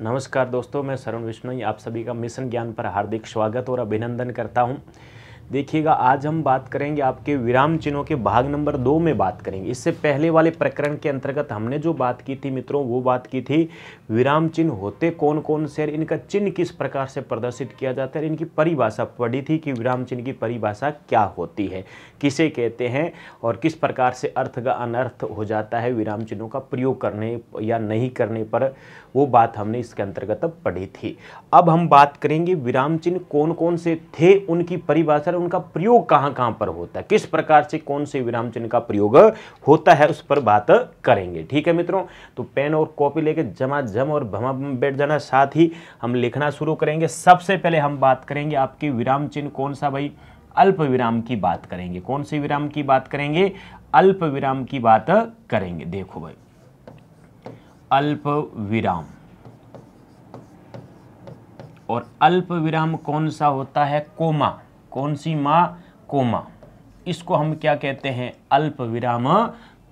नमस्कार दोस्तों मैं सरुण विष्णोई आप सभी का मिशन ज्ञान पर हार्दिक स्वागत और अभिनंदन करता हूं देखिएगा आज हम बात करेंगे आपके विराम चिन्हों के भाग नंबर दो में बात करेंगे इससे पहले वाले प्रकरण के अंतर्गत हमने जो बात की थी मित्रों वो बात की थी विराम चिन्ह होते कौन कौन से इनका चिन्ह किस प्रकार से प्रदर्शित किया जाता है इनकी परिभाषा पढ़ी थी कि विराम चिन्ह की परिभाषा क्या होती है किसे कहते हैं और किस प्रकार से अर्थ का अनर्थ हो जाता है विराम चिन्हों का प्रयोग करने या नहीं करने पर वो बात हमने इसके अंतर्गत अब पढ़ी थी अब हम बात करेंगे विराम चिन्ह कौन कौन से थे उनकी परिभाषा उनका प्रयोग कहाँ कहाँ पर होता है किस प्रकार से कौन से विराम चिन्ह का प्रयोग होता है उस पर बात करेंगे ठीक है मित्रों तो पेन और कॉपी लेके जमा जम और भमा बैठ जाना साथ ही हम लिखना शुरू करेंगे सबसे पहले हम बात करेंगे आपके विराम चिन्ह कौन सा भाई अल्प विराम की बात करेंगे कौन से विराम की बात करेंगे अल्प विराम की बात करेंगे देखो भाई अल्प विराम और अल्प विराम कौन सा होता है कोमा कौन सी माँ कोमा इसको हम क्या कहते हैं अल्प विराम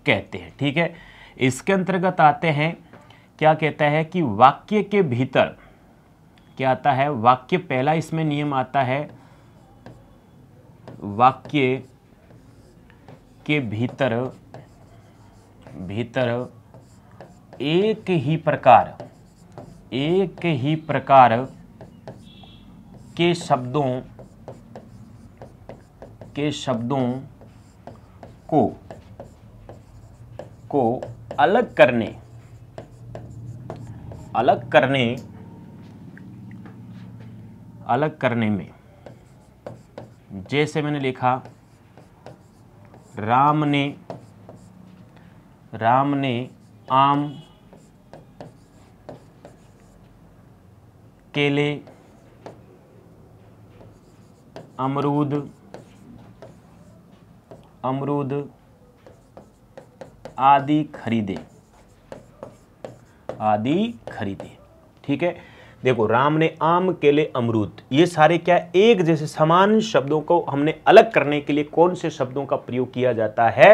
कहते हैं ठीक है इसके अंतर्गत आते हैं क्या कहता है कि वाक्य के भीतर क्या आता है वाक्य पहला इसमें नियम आता है वाक्य के भीतर भीतर एक ही प्रकार एक ही प्रकार के शब्दों के शब्दों को को अलग करने अलग करने अलग करने में जैसे मैंने लिखा राम ने राम ने आम केले अमरूद अमरूद आदि खरीदे आदि खरीदे ठीक है देखो राम ने आम केले अमरूद ये सारे क्या एक जैसे समान शब्दों को हमने अलग करने के लिए कौन से शब्दों का प्रयोग किया जाता है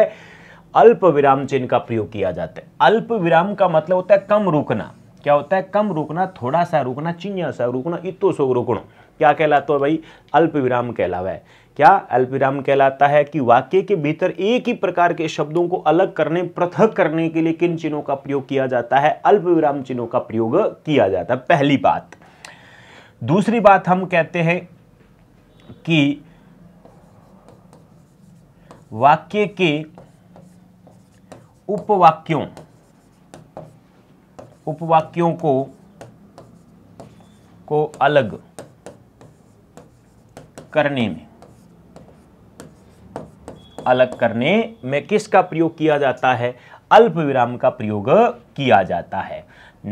अल्प विराम चिन्ह का प्रयोग किया जाता है अल्प विराम का मतलब होता है कम रुकना क्या होता है कम रुकना थोड़ा सा रुकना चिंया सा रुकना इतो सो रोकणो क्या कहलाता है भाई अल्प विराम कहलावा है क्या अल्प विराम कहलाता है कि वाक्य के भीतर एक ही प्रकार के शब्दों को अलग करने पृथक करने के लिए किन चिन्हों का प्रयोग किया जाता है अल्प विराम चिन्हों का प्रयोग किया जाता है पहली बात दूसरी बात हम कहते हैं कि वाक्य के उपवाक्यों उपवाक्यों को को अलग करने में अलग करने में किसका प्रयोग किया जाता है अल्प विराम का प्रयोग किया जाता है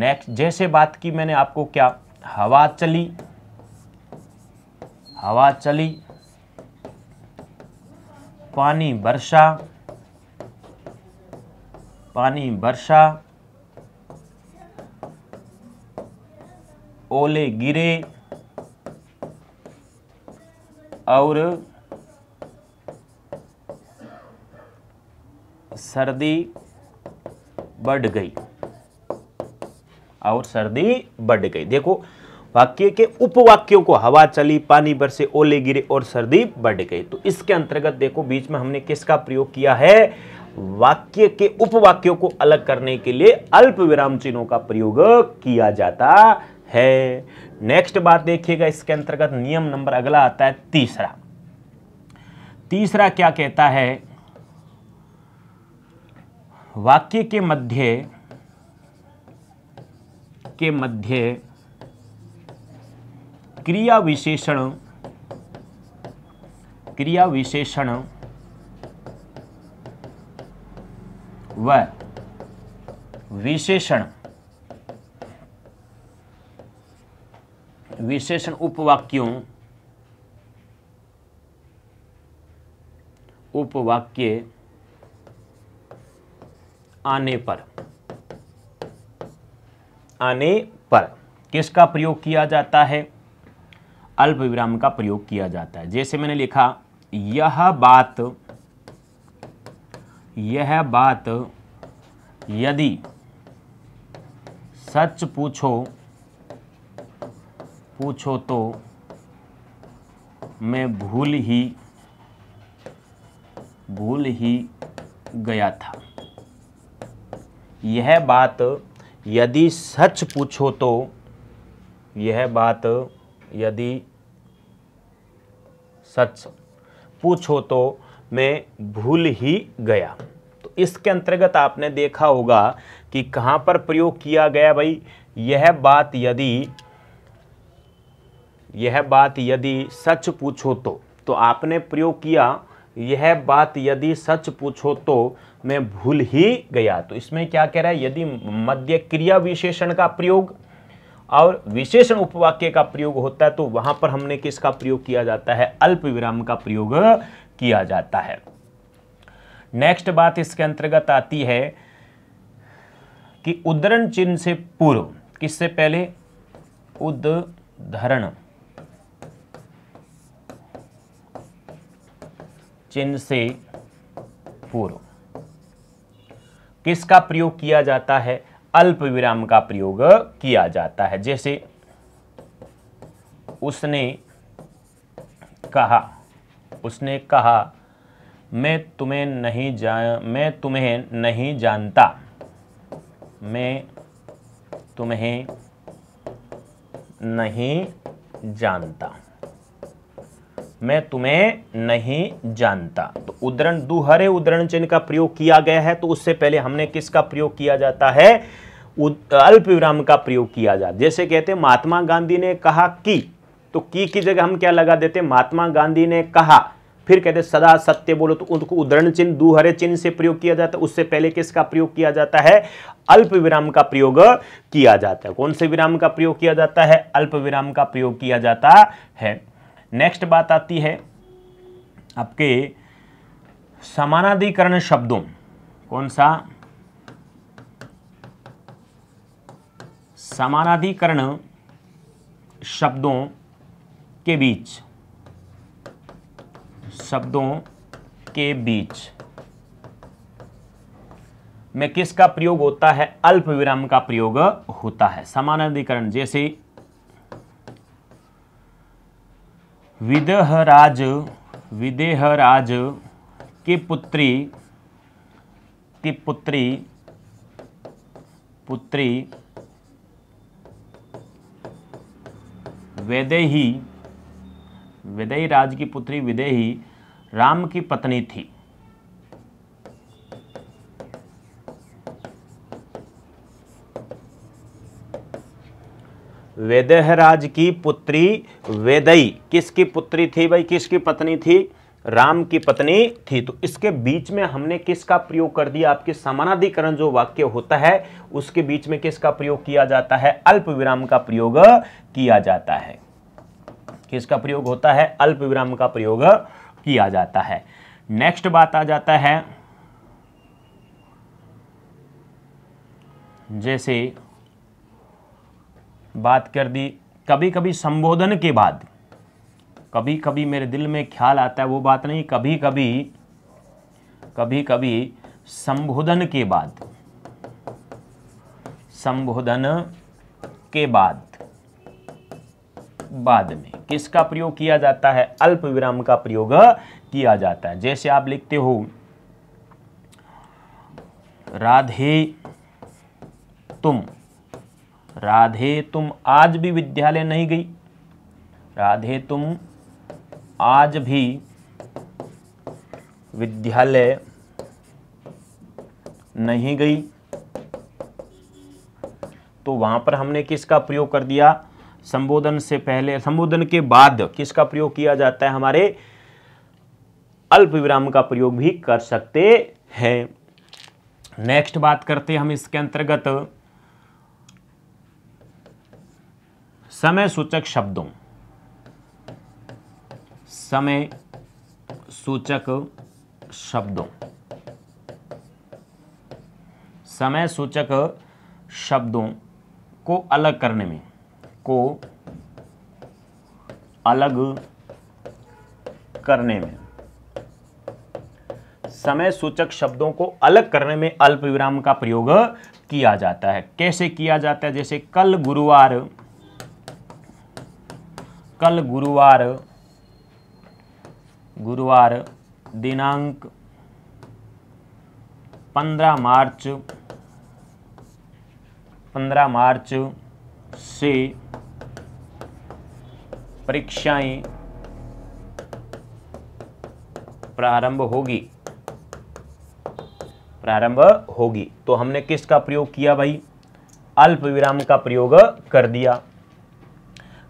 नेक्स्ट जैसे बात की मैंने आपको क्या हवा चली हवा चली पानी वर्षा पानी वर्षा ओले गिरे और सर्दी बढ़ गई और सर्दी बढ़ गई देखो वाक्य के उपवाक्यों को हवा चली पानी बरसे ओले गिरे और सर्दी बढ़ गई तो इसके अंतर्गत देखो बीच में हमने किसका प्रयोग किया है वाक्य के उपवाक्यों को अलग करने के लिए अल्प विराम चिन्हों का प्रयोग किया जाता है नेक्स्ट बात देखिएगा इसके अंतर्गत नियम नंबर अगला आता है तीसरा तीसरा क्या कहता है वाक्य के मध्य के मध्य क्रिया विशेषण क्रिया विशेषण व विशेषण विशेषण उपवाक्यों उपवाक्य आने पर आने पर किसका प्रयोग किया जाता है अल्प विराम का प्रयोग किया जाता है जैसे मैंने लिखा यह बात यह बात यदि सच पूछो पूछो तो मैं भूल ही भूल ही गया था यह बात यदि सच पूछो तो यह बात यदि सच पूछो तो मैं भूल ही गया तो इसके अंतर्गत आपने देखा होगा कि कहाँ पर प्रयोग किया गया भाई यह बात यदि यह बात यदि सच पूछो तो तो आपने प्रयोग किया यह बात यदि सच पूछो तो मैं भूल ही गया तो इसमें क्या कह रहा है यदि मध्य क्रिया विशेषण का प्रयोग और विशेषण उपवाक्य का प्रयोग होता है तो वहां पर हमने किसका प्रयोग किया जाता है अल्प विराम का प्रयोग किया जाता है नेक्स्ट बात इसके अंतर्गत आती है कि उदरण चिन्ह से पूर्व किससे पहले उदरण चिन्ह से पूर्व किसका प्रयोग किया जाता है अल्प विराम का प्रयोग किया जाता है जैसे उसने कहा उसने कहा मैं तुम्हें नहीं जा मैं तुम्हें नहीं जानता मैं तुम्हें नहीं जानता मैं तुम्हें नहीं जानता तो उदरण दुहरे उदरण चिन्ह का प्रयोग किया गया है तो उससे पहले हमने किसका प्रयोग किया जाता है अल्प विराम का प्रयोग किया जाता जैसे कहते महात्मा गांधी ने कहा कि तो की की जगह हम क्या लगा देते महात्मा गांधी ने कहा फिर कहते सदा सत्य बोलो तो उनको उदरण चिन्ह दुहरे चिन्ह से प्रयोग किया जाता है उससे पहले किसका प्रयोग किया जाता है अल्प विराम का प्रयोग किया जाता है कौन से विराम का प्रयोग किया जाता है अल्प विराम का प्रयोग किया जाता है नेक्स्ट बात आती है आपके समानाधिकरण शब्दों कौन सा समानाधिकरण शब्दों के बीच शब्दों के बीच में किसका प्रयोग होता है अल्प विराम का प्रयोग होता है समानाधिकरण जैसे विदेहराज विदेहराज की पुत्री की पुत्री पुत्री वेदेही विदेही राज की पुत्री विदेही राम की पत्नी थी वेदहराज की पुत्री वेदई किसकी पुत्री थी भाई किसकी पत्नी थी राम की पत्नी थी तो इसके बीच में हमने किसका प्रयोग कर दिया आपके समानाधिकरण जो वाक्य होता है उसके बीच में किसका प्रयोग किया जाता है अल्प विराम का प्रयोग किया जाता है किसका प्रयोग होता है अल्प विराम का प्रयोग किया जाता है नेक्स्ट बात आ जाता है जैसे बात कर दी कभी कभी संबोधन के बाद कभी कभी मेरे दिल में ख्याल आता है वो बात नहीं कभी कभी कभी कभी संबोधन के बाद संबोधन के बाद बाद में किसका प्रयोग किया जाता है अल्प विराम का प्रयोग किया जाता है जैसे आप लिखते हो राधे तुम राधे तुम आज भी विद्यालय नहीं गई राधे तुम आज भी विद्यालय नहीं गई तो वहां पर हमने किसका प्रयोग कर दिया संबोधन से पहले संबोधन के बाद किसका प्रयोग किया जाता है हमारे अल्प विराम का प्रयोग भी कर सकते हैं नेक्स्ट बात करते हम इसके अंतर्गत समय सूचक शब्दों समय सूचक शब्दों समय सूचक शब्दों को अलग करने में को अलग करने में समय सूचक शब्दों को अलग करने में अल्प विराम का प्रयोग किया जाता है कैसे किया जाता है जैसे कल गुरुवार कल गुरुवार गुरुवार दिनांक 15 मार्च 15 मार्च से परीक्षाएं प्रारंभ होगी प्रारंभ होगी तो हमने किसका प्रयोग किया भाई अल्प विराम का प्रयोग कर दिया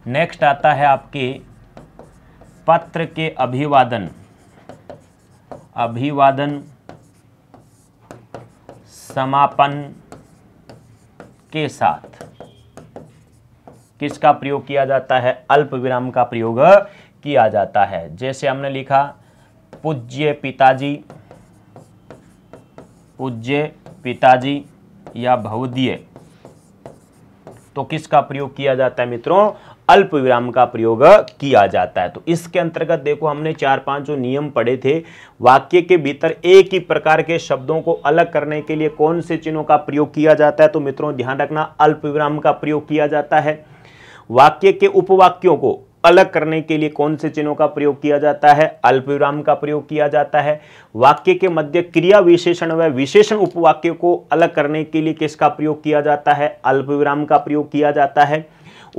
नेक्स्ट आता है आपके पत्र के अभिवादन अभिवादन समापन के साथ किसका प्रयोग किया जाता है अल्प विराम का प्रयोग किया जाता है जैसे हमने लिखा पूज्य पिताजी पूज्य पिताजी या भवदीय तो किसका प्रयोग किया जाता है मित्रों अल्प विराम का प्रयोग किया जाता है तो इसके अंतर्गत देखो हमने चार पांच जो नियम पढ़े थे वाक्य के भीतर एक ही प्रकार के शब्दों को अलग करने के लिए कौन से चिन्हों का प्रयोग किया जाता है तो मित्रों ध्यान रखना अल्प विराम का प्रयोग किया जाता है वाक्य के उपवाक्यों को अलग करने के लिए कौन से चिन्हों का प्रयोग किया जाता है अल्प विराम का प्रयोग किया जाता है वाक्य के मध्य क्रिया विशेषण व विशेषण उपवाक्य को अलग करने के लिए किसका प्रयोग किया जाता है अल्प विराम का प्रयोग किया जाता है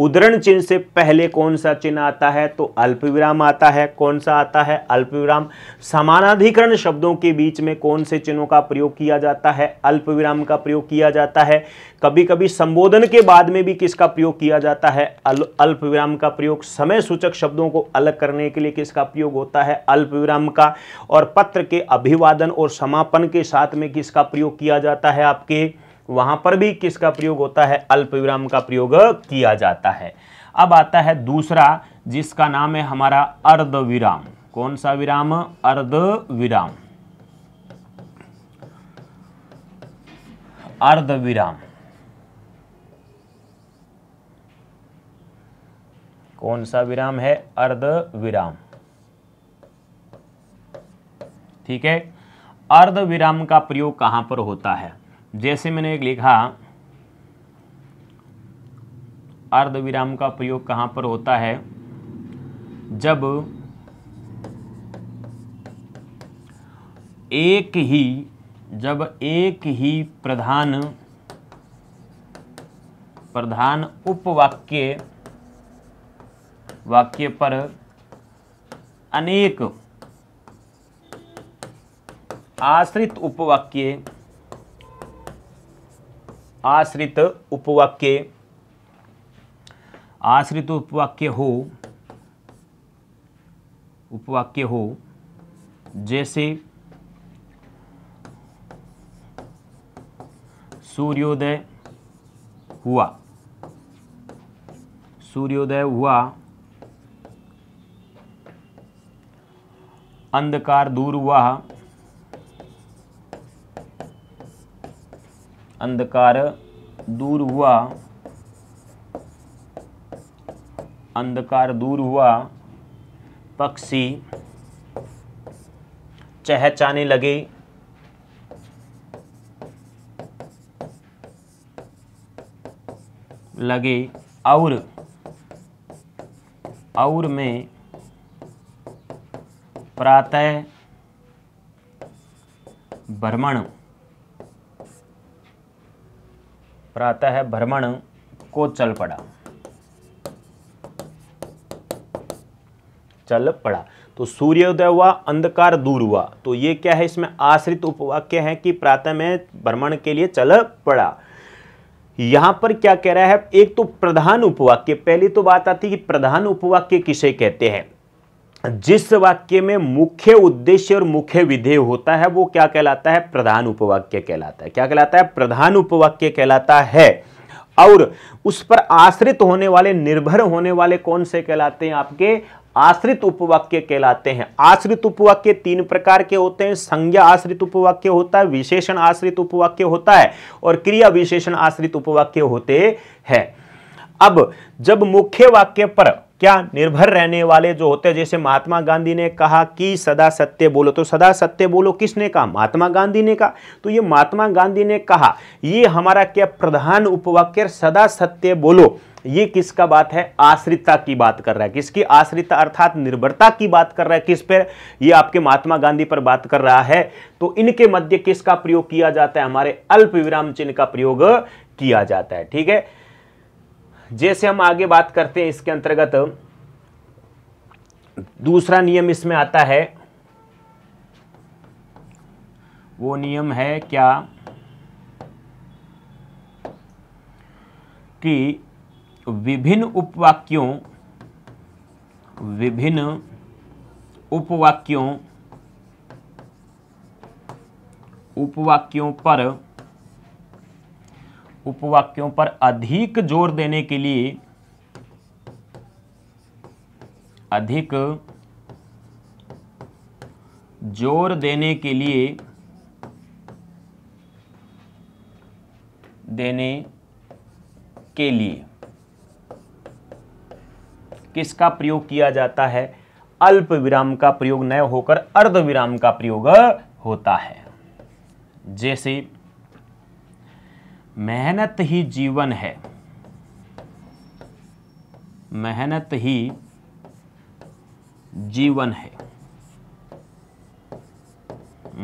उदरण चिन्ह से पहले कौन सा चिन्ह आता है तो अल्प विराम आता है कौन सा आता है अल्प विराम समानाधिकरण शब्दों के बीच में कौन से चिन्हों का प्रयोग किया जाता है अल्प विराम का प्रयोग किया जाता है कभी कभी संबोधन के बाद में भी किसका प्रयोग किया जाता है अल, अल्प विराम का प्रयोग समय सूचक शब्दों को अलग करने के लिए किसका प्रयोग होता है अल्प विराम का और पत्र के अभिवादन और समापन के साथ में किसका प्रयोग किया जाता है आपके वहां पर भी किसका प्रयोग होता है अल्प विराम का प्रयोग किया जाता है अब आता है दूसरा जिसका नाम है हमारा अर्ध विराम कौन सा विराम अर्ध विराम अर्ध विराम कौन सा विराम है अर्ध विराम ठीक है अर्ध विराम का प्रयोग कहां पर होता है जैसे मैंने एक लिखा अर्धविराम का प्रयोग कहाँ पर होता है जब एक ही जब एक ही प्रधान प्रधान उपवाक्य वाक्य पर अनेक आश्रित उपवाक्य आश्रित उपवाक्य आश्रित उपवाक्य हो उपवाक्य हो जैसे सूर्योदय हुआ सूर्योदय हुआ अंधकार दूर हुआ अंधकार दूर हुआ अंधकार दूर हुआ पक्षी चहचाने लगे लगे और और में प्रातः भ्रमण प्रातः भ्रमण को चल पड़ा चल पड़ा तो सूर्योदय हुआ अंधकार दूर हुआ तो ये क्या है इसमें आश्रित उपवाक्य है कि प्रातः में भ्रमण के लिए चल पड़ा यहां पर क्या कह रहा है एक तो प्रधान उपवाक्य पहली तो बात आती है कि प्रधान उपवाक्य किसे कहते हैं जिस वाक्य में मुख्य उद्देश्य और मुख्य विधेय होता है वो क्या कहलाता है प्रधान उपवाक्य कहलाता है क्या कहलाता है प्रधान उपवाक्य कहलाता है और उस पर आश्रित होने वाले निर्भर होने वाले कौन से कहलाते हैं आपके आश्रित उपवाक्य कहलाते हैं आश्रित उपवाक्य तीन प्रकार के होते हैं संज्ञा आश्रित उपवाक्य होता है विशेषण आश्रित उपवाक्य होता है और क्रिया विशेषण आश्रित उपवाक्य होते हैं अब जब मुख्य वाक्य पर क्या निर्भर रहने वाले जो होते हैं जैसे महात्मा गांधी ने कहा कि सदा सत्य बोलो तो सदा सत्य बोलो किसने कहा महात्मा गांधी ने कहा तो ये महात्मा गांधी ने कहा ये हमारा क्या प्रधान उपवाक्य सदा सत्य बोलो ये किसका बात है आश्रिता की बात कर रहा है किसकी आश्रिता अर्थात निर्भरता की बात कर रहा है किस पर ये आपके महात्मा गांधी पर बात कर रहा है तो इनके मध्य किसका प्रयोग किया जाता है हमारे अल्प विराम चिन्ह का प्रयोग किया जाता है ठीक है जैसे हम आगे बात करते हैं इसके अंतर्गत दूसरा नियम इसमें आता है वो नियम है क्या कि विभिन्न उपवाक्यों विभिन्न उपवाक्यों उपवाक्यों पर उपवाक्यों पर अधिक जोर देने के लिए अधिक जोर देने के लिए देने के लिए किसका प्रयोग किया जाता है अल्प विराम का प्रयोग न होकर अर्ध विराम का प्रयोग होता है जैसे मेहनत ही जीवन है मेहनत ही जीवन है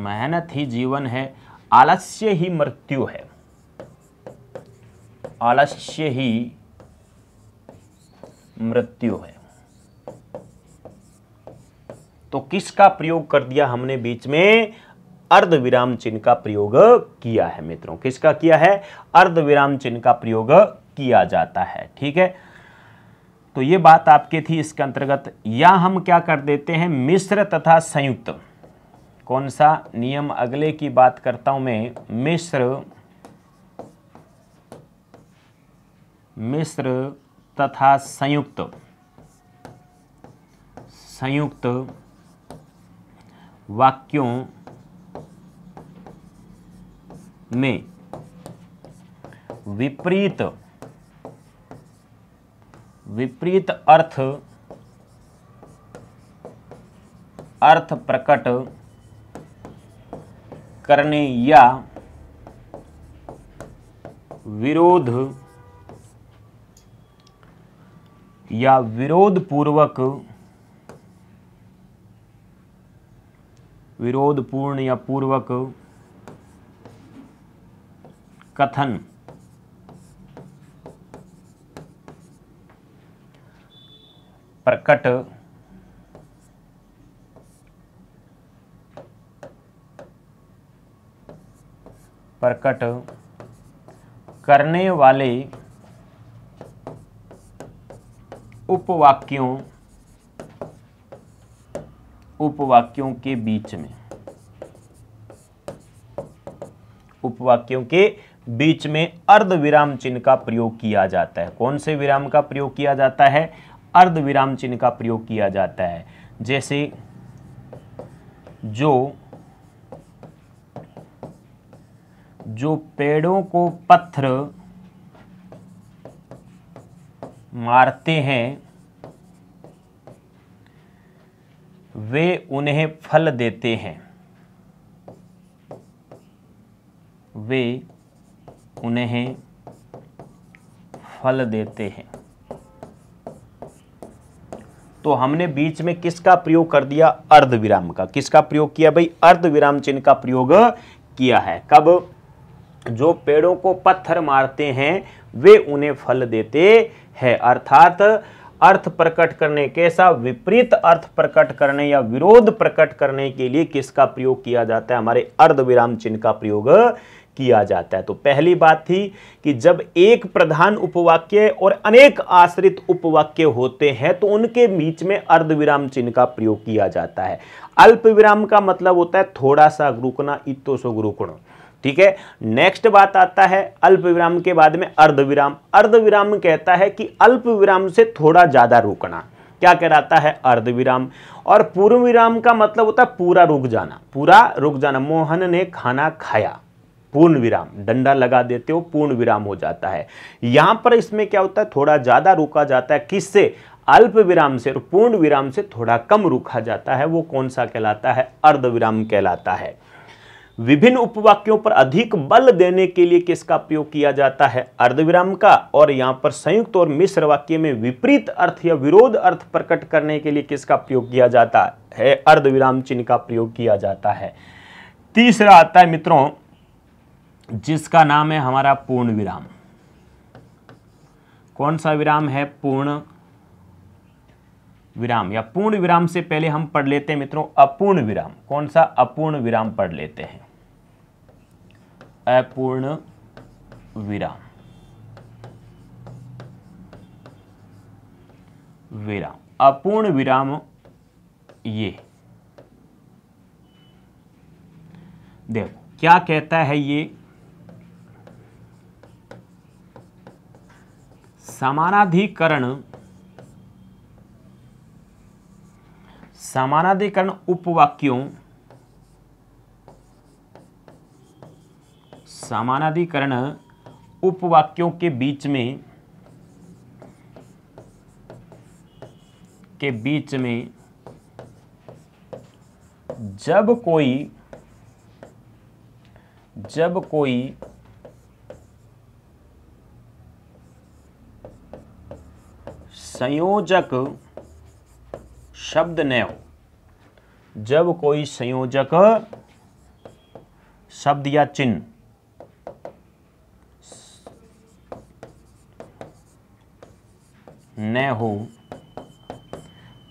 मेहनत ही जीवन है आलस्य ही मृत्यु है आलस्य ही मृत्यु है तो किसका प्रयोग कर दिया हमने बीच में अर्ध विराम चिन्ह का प्रयोग किया है मित्रों किसका किया है अर्ध विराम चिन्ह का प्रयोग किया जाता है ठीक है तो ये बात आपके थी इसके अंतर्गत या हम क्या कर देते हैं मिश्र तथा संयुक्त कौन सा नियम अगले की बात करता हूं मैं मिश्र मिश्र तथा संयुक्त संयुक्त वाक्यों में विपरीत विपरीत अर्थ अर्थ प्रकट करने या विरोध या विरोध पूर्वक विरोध पूर्ण या पूर्वक कथन प्रकट प्रकट करने वाले उपवाक्यों उपवाक्यों के बीच में उपवाक्यों के बीच में अर्ध विराम चिन्ह का प्रयोग किया जाता है कौन से विराम का प्रयोग किया जाता है अर्ध विराम चिन्ह का प्रयोग किया जाता है जैसे जो जो पेड़ों को पत्थर मारते हैं वे उन्हें फल देते हैं वे उन्हें फल देते हैं तो हमने बीच में किसका प्रयोग कर दिया अर्ध विराम का किसका प्रयोग किया भाई अर्ध विराम चिन्ह का प्रयोग किया है कब जो पेड़ों को पत्थर मारते हैं वे उन्हें फल देते हैं अर्थात अर्थ प्रकट करने कैसा विपरीत अर्थ प्रकट करने या विरोध प्रकट करने के लिए किसका प्रयोग किया जाता है हमारे अर्ध विराम चिन्ह का प्रयोग किया जाता है तो पहली बात थी कि जब एक प्रधान उपवाक्य और अनेक आश्रित उपवाक्य होते हैं तो उनके बीच में अर्धविराम चिन्ह का प्रयोग किया जाता है अल्प विराम का मतलब होता है थोड़ा सा रुकना इतो सो रुकण ठीक है नेक्स्ट बात आता है अल्प विराम के बाद में अर्धविराम अर्धविराम कहता है कि अल्प विराम से थोड़ा ज़्यादा रुकना क्या कहलाता है अर्धविराम और पूर्व विराम का मतलब होता है पूरा रुक जाना पूरा रुक जाना मोहन ने खाना खाया पूर्ण विराम डंडा लगा देते हो पूर्ण विराम हो जाता है यहां पर इसमें क्या होता है थोड़ा ज़्यादा रोका जाता है किससे अल्प विराम से और पूर्ण विराम से थोड़ा कम रुखा जाता है वो कौन सा कहलाता है अर्ध विराम कहलाता है विभिन्न उपवाक्यों पर अधिक बल देने के लिए किसका प्रयोग किया जाता है अर्धविराम का और यहां पर संयुक्त और मिश्र वाक्य में विपरीत अर्थ या विरोध अर्थ प्रकट करने के लिए किसका प्रयोग किया जाता है अर्धविराम चिन्ह का प्रयोग किया जाता है तीसरा आता है मित्रों जिसका नाम है हमारा पूर्ण विराम कौन सा विराम है पूर्ण विराम या पूर्ण विराम से पहले हम पढ़ लेते हैं मित्रों अपूर्ण विराम कौन सा अपूर्ण विराम पढ़ लेते हैं अपूर्ण विराम विराम अपूर्ण विराम ये देखो क्या कहता है ये समानाधिकरण समानाधिकरण उपवाक्यों समानाधिकरण उपवाक्यों के बीच में के बीच में जब कोई जब कोई संयोजक शब्द न हो जब कोई संयोजक शब्द या चिन्ह न हो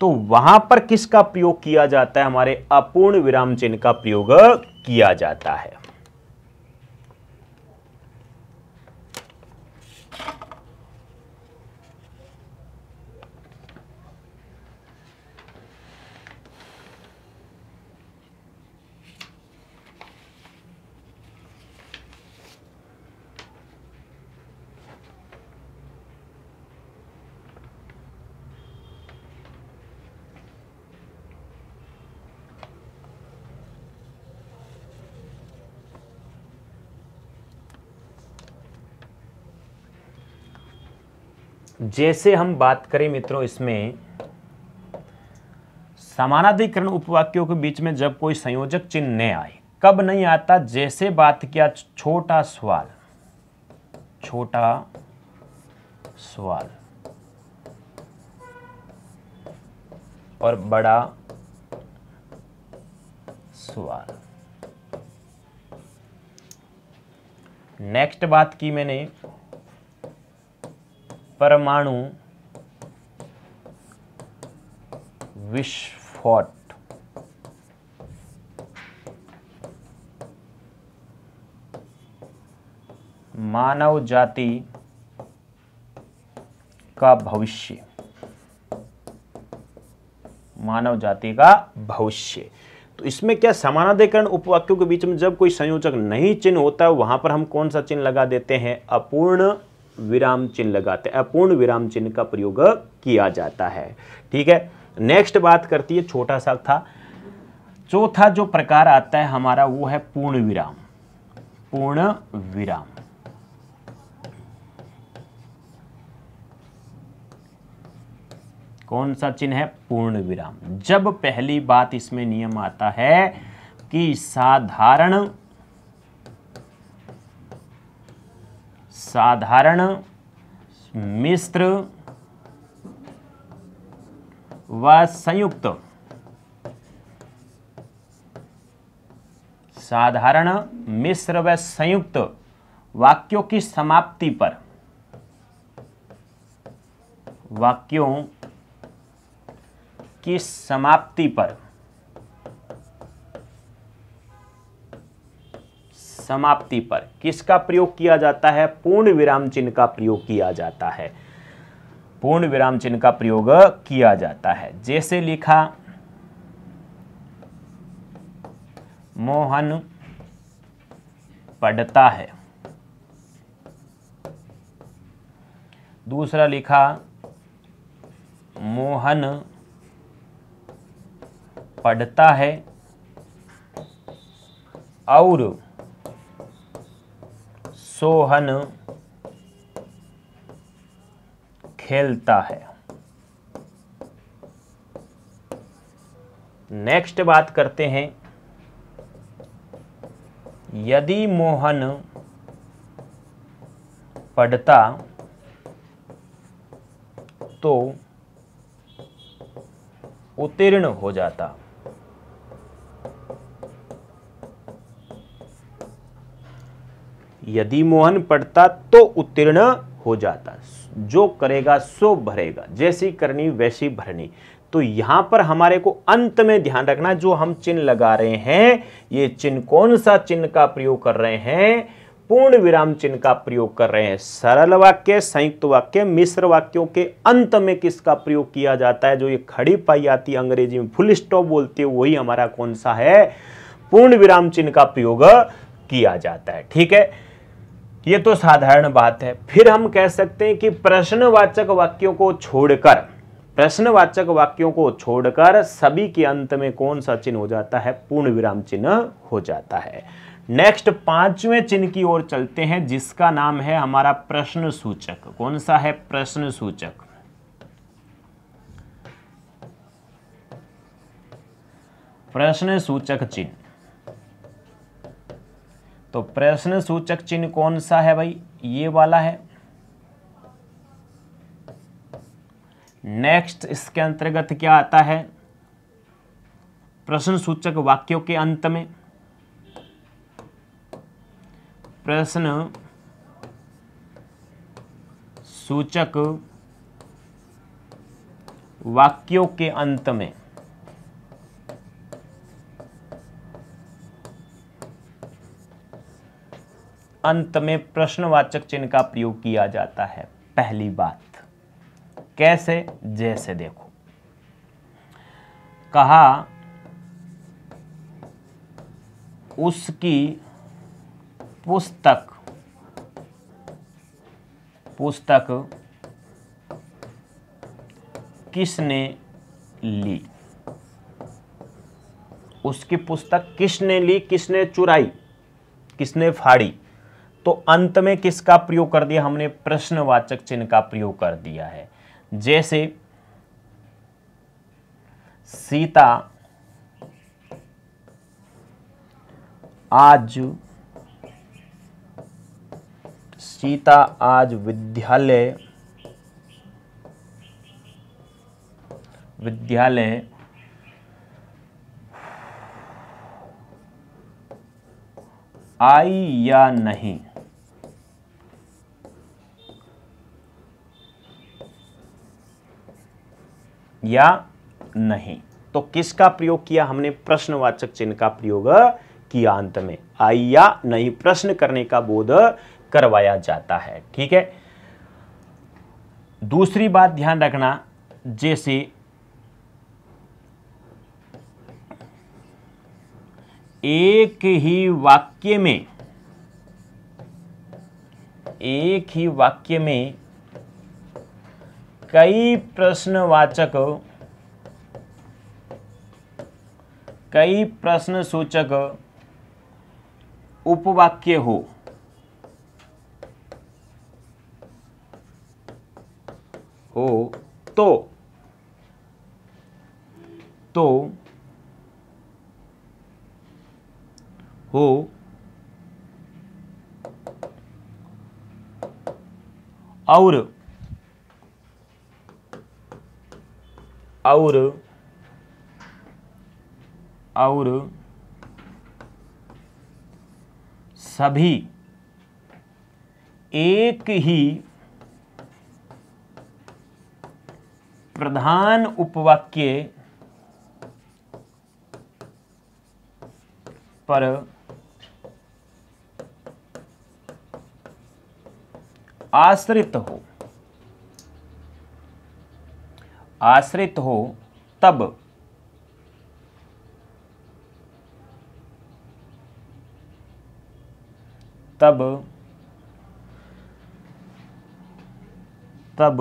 तो वहां पर किसका प्रयोग किया जाता है हमारे अपूर्ण विराम चिन्ह का प्रयोग किया जाता है जैसे हम बात करें मित्रों इसमें समानाधिकरण उपवाक्यों के बीच में जब कोई संयोजक चिन्ह नहीं आए कब नहीं आता जैसे बात किया छोटा सवाल छोटा सवाल और बड़ा सवाल नेक्स्ट बात की मैंने परमाणु विस्फोट मानव जाति का भविष्य मानव जाति का भविष्य तो इसमें क्या समानाधिकरण उपवाक्यों के बीच में जब कोई संयोजक नहीं चिन्ह होता है वहां पर हम कौन सा चिन्ह लगा देते हैं अपूर्ण विराम चिन्ह लगाते हैं अपूर्ण विराम चिन्ह का प्रयोग किया जाता है ठीक है नेक्स्ट बात करती है छोटा सा था चौथा जो प्रकार आता है हमारा वो है पूर्ण विराम पूर्ण विराम कौन सा चिन्ह है पूर्ण विराम जब पहली बात इसमें नियम आता है कि साधारण साधारण मिश्र व संयुक्त साधारण मिश्र व संयुक्त वाक्यों की समाप्ति पर वाक्यों की समाप्ति पर समाप्ति पर किसका प्रयोग किया जाता है पूर्ण विराम चिन्ह का प्रयोग किया जाता है पूर्ण विराम चिन्ह का प्रयोग किया जाता है जैसे लिखा मोहन पढ़ता है दूसरा लिखा मोहन पढ़ता है और सोहन खेलता है नेक्स्ट बात करते हैं यदि मोहन पढ़ता तो उत्तीर्ण हो जाता यदि मोहन पढ़ता तो उत्तीर्ण हो जाता जो करेगा सो भरेगा जैसी करनी वैसी भरनी तो यहां पर हमारे को अंत में ध्यान रखना जो हम चिन्ह लगा रहे हैं ये चिन्ह कौन सा चिन्ह का प्रयोग कर रहे हैं पूर्ण विराम चिन्ह का प्रयोग कर रहे हैं सरल वाक्य संयुक्त वाक्य मिश्र वाक्यों के अंत में किसका प्रयोग किया जाता है जो ये खड़ी पाई आती अंग्रेजी में फुल स्टॉप बोलते हैं वही हमारा कौन सा है पूर्ण विराम चिन्ह का प्रयोग किया जाता है ठीक है ये तो साधारण बात है फिर हम कह सकते हैं कि प्रश्नवाचक वाक्यों को छोड़कर प्रश्नवाचक वाक्यों को छोड़कर सभी के अंत में कौन सा चिन्ह हो जाता है पूर्ण विराम चिन्ह हो जाता है नेक्स्ट पांचवें चिन्ह की ओर चलते हैं जिसका नाम है हमारा प्रश्न सूचक कौन सा है प्रश्न सूचक प्रश्न सूचक चिन्ह तो प्रश्न सूचक चिन्ह कौन सा है भाई ये वाला है नेक्स्ट इसके अंतर्गत क्या आता है प्रश्न सूचक वाक्यों के अंत में प्रश्न सूचक वाक्यों के अंत में अंत में प्रश्नवाचक चिन्ह का प्रयोग किया जाता है पहली बात कैसे जैसे देखो कहा उसकी पुस्तक पुस्तक किसने ली उसकी पुस्तक किसने ली किसने चुराई किसने फाड़ी तो अंत में किसका प्रयोग कर दिया हमने प्रश्नवाचक चिन्ह का प्रयोग कर दिया है जैसे सीता आज सीता आज विद्यालय विद्यालय आई या नहीं या नहीं तो किसका प्रयोग किया हमने प्रश्नवाचक चिन्ह का प्रयोग किया अंत में आई या नहीं प्रश्न करने का बोध करवाया जाता है ठीक है दूसरी बात ध्यान रखना जैसे एक ही वाक्य में एक ही वाक्य में कई प्रश्नवाचक कई प्रश्न सूचक उपवाक्य हो हो तो तो हो और और और सभी एक ही प्रधान उपवाक्य पर आश्रित हो आश्रित हो तब तब तब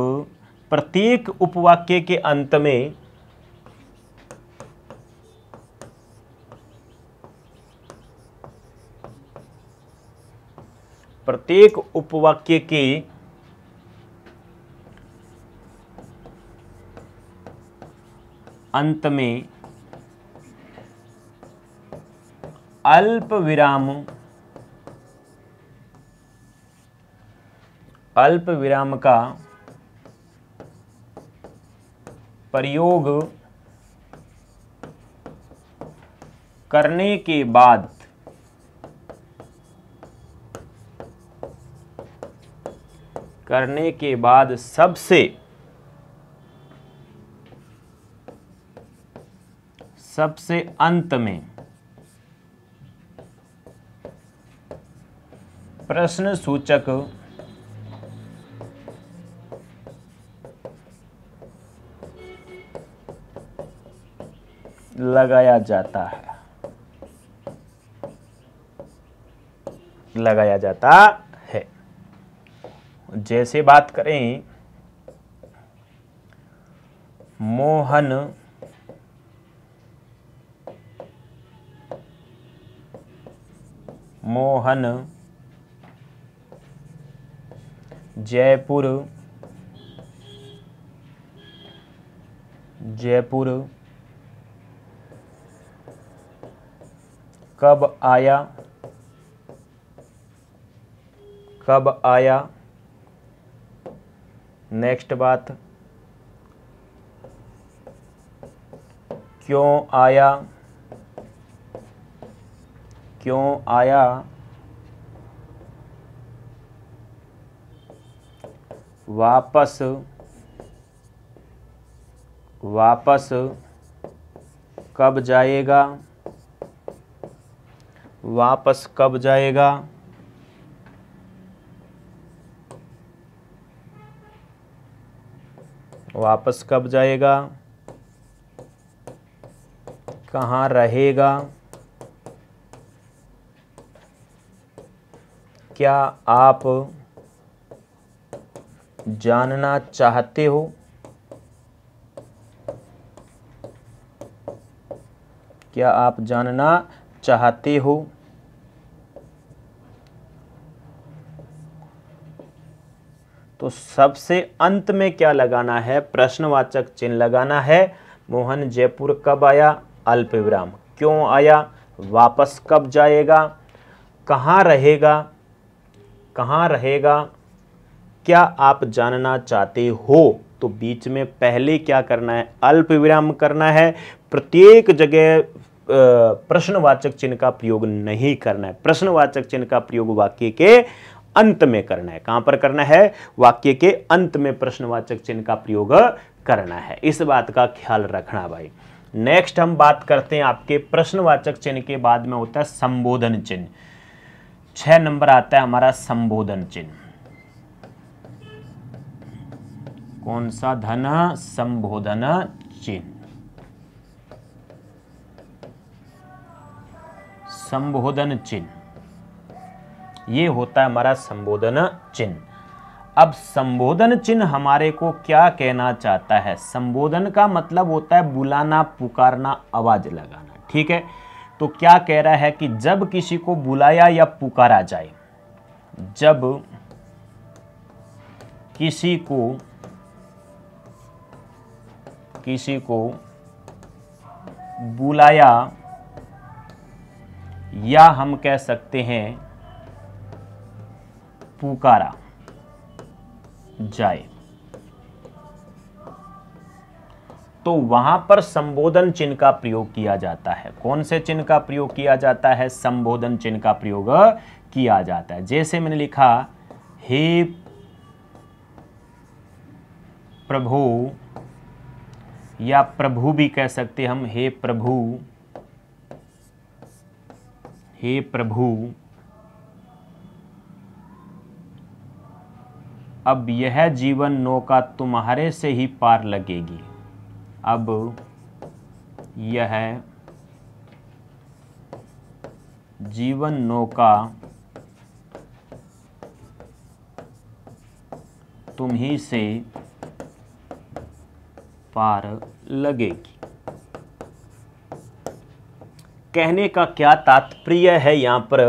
प्रत्येक उपवाक्य के अंत में प्रत्येक उपवाक्य के अंत में अल्प विराम अल्प विराम का प्रयोग करने के बाद करने के बाद सबसे सबसे अंत में प्रश्न सूचक लगाया जाता है लगाया जाता है जैसे बात करें मोहन मोहन जयपुर जयपुर कब आया कब आया नेक्स्ट बात क्यों आया क्यों आया वापस वापस कब जाएगा वापस कब जाएगा वापस कब जाएगा कहाँ रहेगा क्या आप जानना चाहते हो क्या आप जानना चाहते हो तो सबसे अंत में क्या लगाना है प्रश्नवाचक चिन्ह लगाना है मोहन जयपुर कब आया अल्पविराम क्यों आया वापस कब जाएगा कहाँ रहेगा कहाँ रहेगा क्या आप जानना चाहते हो तो बीच में पहले क्या करना है अल्प विराम करना है प्रत्येक जगह प्रश्नवाचक चिन्ह का प्रयोग नहीं करना है प्रश्नवाचक चिन्ह का प्रयोग वाक्य के अंत में करना है कहां पर करना है वाक्य के अंत में प्रश्नवाचक चिन्ह का प्रयोग करना है इस बात का ख्याल रखना भाई नेक्स्ट हम बात करते हैं आपके प्रश्नवाचक चिन्ह के बाद में होता है संबोधन चिन्ह छह नंबर आता है हमारा संबोधन चिन्ह कौन सा धन संबोधन चिन्ह संबोधन चिन्ह ये होता है हमारा संबोधन चिन्ह अब संबोधन चिन्ह हमारे को क्या कहना चाहता है संबोधन का मतलब होता है बुलाना पुकारना आवाज लगाना ठीक है तो क्या कह रहा है कि जब किसी को बुलाया या पुकारा जाए जब किसी को किसी को बुलाया या हम कह सकते हैं पुकारा जाए तो वहां पर संबोधन चिन्ह का प्रयोग किया जाता है कौन से चिन्ह का प्रयोग किया जाता है संबोधन चिन्ह का प्रयोग किया जाता है जैसे मैंने लिखा हे प्रभु या प्रभु भी कह सकते हम हे प्रभु हे प्रभु अब यह जीवन नौका तुम्हारे से ही पार लगेगी अब यह जीवन नौका तुम्ही से पार लगेगी कहने का क्या तात्पर्य है यहां पर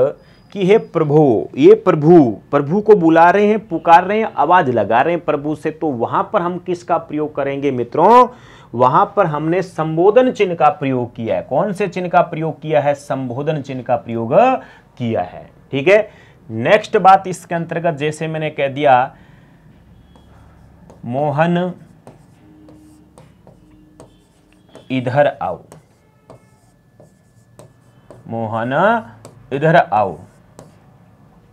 कि हे प्रभु ये प्रभु प्रभु को बुला रहे हैं पुकार रहे हैं आवाज़ लगा रहे हैं प्रभु से तो वहां पर हम किसका प्रयोग करेंगे मित्रों वहां पर हमने संबोधन चिन्ह का प्रयोग किया है कौन से चिन्ह का प्रयोग किया है संबोधन चिन्ह का प्रयोग किया है ठीक है नेक्स्ट बात इसके अंतर्गत जैसे मैंने कह दिया मोहन इधर आओ मोहन इधर आओ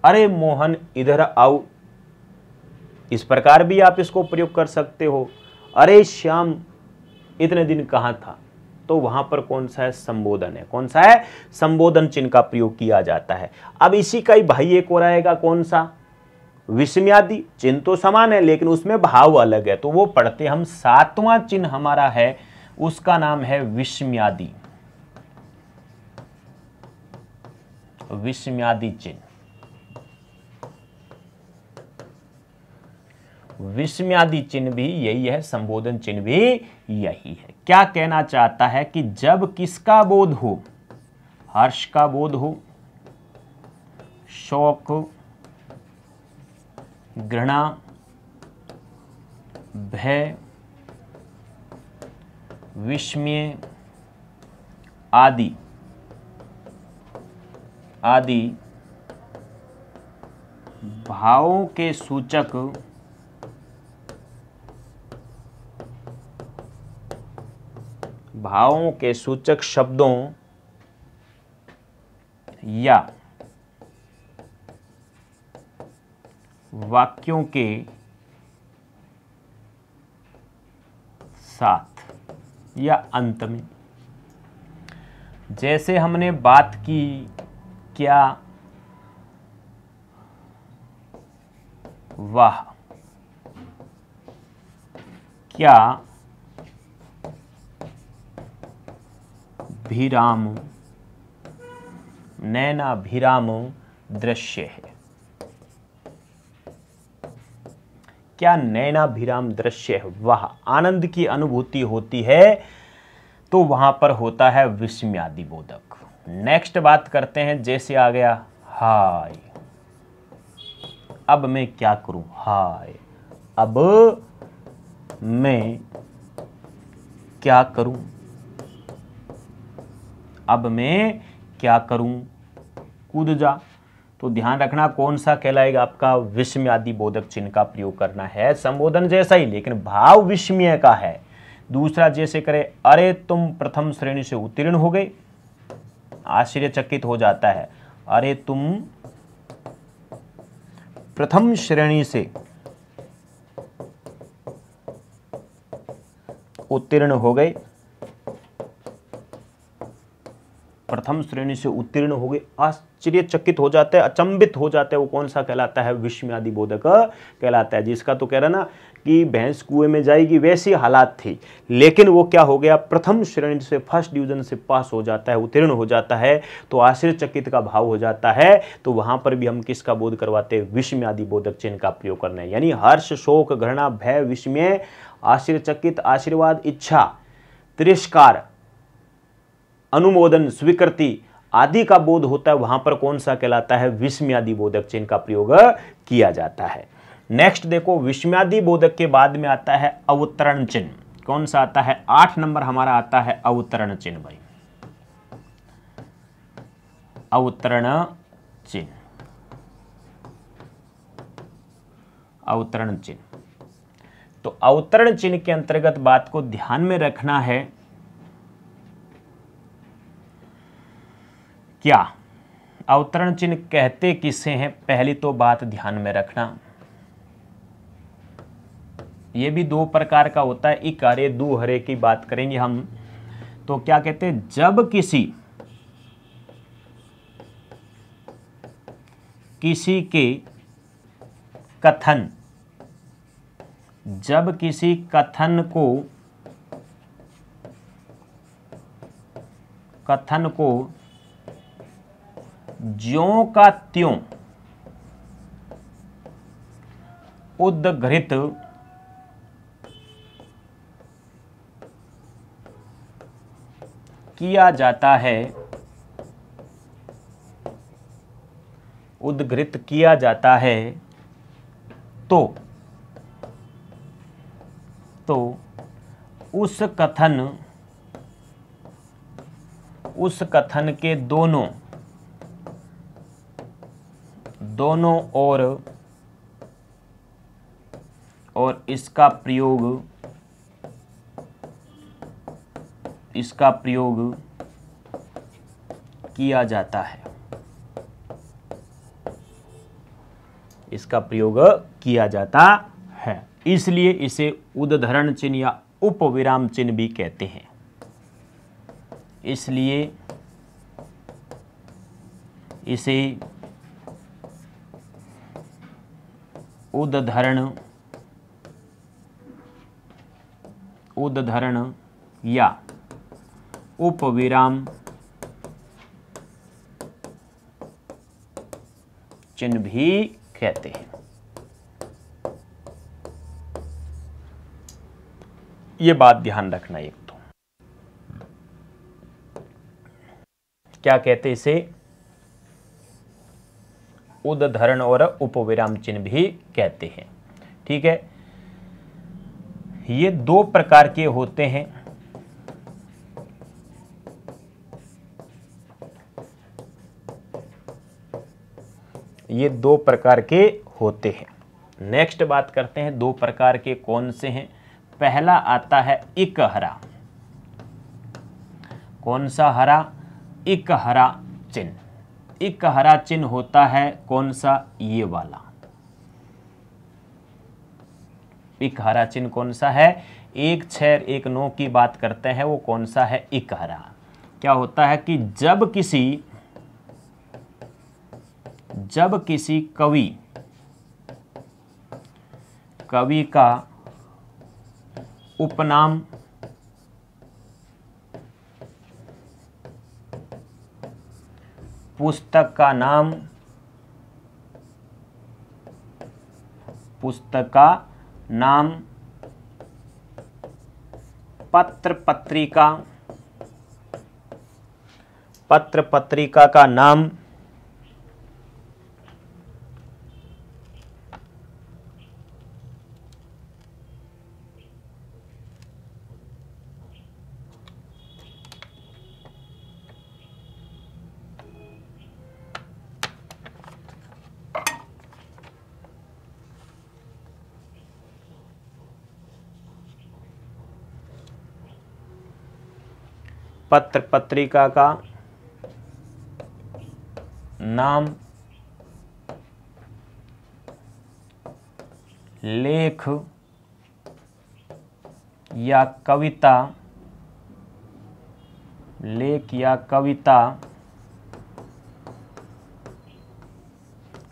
अरे मोहन इधर आओ इस प्रकार भी आप इसको प्रयोग कर सकते हो अरे श्याम इतने दिन कहाँ था तो वहां पर कौन सा है संबोधन है कौन सा है संबोधन चिन्ह का प्रयोग किया जाता है अब इसी का ही भाई एक और आएगा कौन सा विस्म्यादि चिन्ह तो समान है लेकिन उसमें भाव अलग है तो वो पढ़ते हम सातवां चिन्ह हमारा है उसका नाम है विस्म्यादि विस्म्यादि चिन्ह विस्म्यादि चिन्ह भी यही है संबोधन चिन्ह भी यही है क्या कहना चाहता है कि जब किसका बोध हो हर्ष का बोध हो शोक घृणा भय विस्मय आदि आदि भावों के सूचक भावों के सूचक शब्दों या वाक्यों के साथ या अंत में जैसे हमने बात की क्या वाह क्या नैना भीराम दृश्य है क्या भीराम दृश्य है वह आनंद की अनुभूति होती है तो वहां पर होता है विस्म्यादि बोधक नेक्स्ट बात करते हैं जैसे आ गया हाय अब मैं क्या करूं हाय अब मैं क्या करूं अब मैं क्या करूं कूद जा तो ध्यान रखना कौन सा कहलाएगा आपका आदि बोधक चिन्ह का प्रयोग करना है संबोधन जैसा ही लेकिन भाव विषमय का है दूसरा जैसे करे अरे तुम प्रथम श्रेणी से उत्तीर्ण हो गए आश्चर्यचकित हो जाता है अरे तुम प्रथम श्रेणी से उत्तीर्ण हो गए प्रथम श्रेणी से उत्तीर्ण हो गए आश्चर्यचकित हो जाते हैं अचंबित हो जाते हैं वो कौन सा कहलाता है विश्व आदि बोधक कहलाता है जिसका तो कह रहा ना कि भैंस कुएं में जाएगी वैसी हालात थी लेकिन वो क्या हो गया प्रथम श्रेणी से फर्स्ट डिवीजन से पास हो जाता है उत्तीर्ण हो जाता है तो आश्चर्यचकित का भाव हो जाता है तो वहाँ पर भी हम किसका बोध करवाते हैं विस्मय आदि बोधक चिन्ह का प्रयोग करना है यानी हर्ष शोक घृणा भय विस्मय आश्चर्यचकित आशीर्वाद इच्छा तिरस्कार अनुमोदन स्वीकृति आदि का बोध होता है वहां पर कौन सा कहलाता है विस्म्यादि बोधक चिन्ह का प्रयोग किया जाता है नेक्स्ट देखो विस्म्यादि बोधक के बाद में आता है अवतरण चिन्ह कौन सा आता है आठ नंबर हमारा आता है अवतरण चिन्ह भाई अवतरण चिन्ह अवतरण चिन्ह तो अवतरण चिन्ह के अंतर्गत बात को ध्यान में रखना है क्या अवतरण चिन्ह कहते किसे हैं पहली तो बात ध्यान में रखना ये भी दो प्रकार का होता है एक हरे दो हरे की बात करेंगे हम तो क्या कहते हैं जब किसी किसी के कथन जब किसी कथन को कथन को ज्यो का त्यों उद्घृत किया जाता है उद्घृत किया जाता है तो तो उस कथन उस कथन के दोनों दोनों ओर और इसका प्रयोग इसका प्रयोग किया जाता है इसका प्रयोग किया जाता है इसलिए इसे उदाहरण चिन्ह या उपविराम चिन्ह भी कहते हैं इसलिए इसे उदधरण उदधरण या उपविराम चिन्ह भी कहते हैं ये बात ध्यान रखना एक तो क्या कहते इसे उदधरण और उपविराम चिन्ह भी कहते हैं ठीक है ये दो प्रकार के होते हैं ये दो प्रकार के होते हैं नेक्स्ट बात करते हैं दो प्रकार के कौन से हैं पहला आता है इक हरा कौन सा हरा इक हरा चिन्ह एक हरा चिन्ह होता है कौन सा ये वाला एक हरा चिन्ह कौन सा है एक छः एक नौ की बात करते हैं वो कौन सा है एक हरा क्या होता है कि जब किसी जब किसी कवि कवि का उपनाम पुस्तक का नाम पुस्तक का नाम पत्र पत्रिका पत्र पत्रिका का नाम पत्र पत्रिका का नाम लेख या कविता लेख या कविता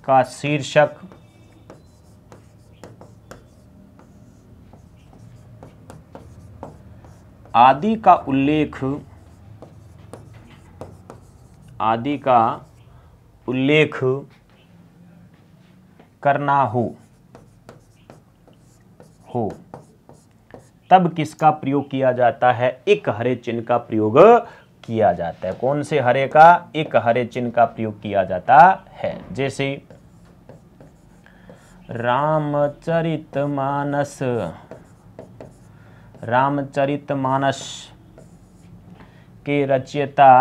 का शीर्षक आदि का उल्लेख आदि का उल्लेख करना हो हो तब किसका प्रयोग किया जाता है एक हरे चिन्ह का प्रयोग किया जाता है कौन से हरे का एक हरे चिन्ह का प्रयोग किया जाता है जैसे रामचरित मानस रामचरित मानस के रचयिता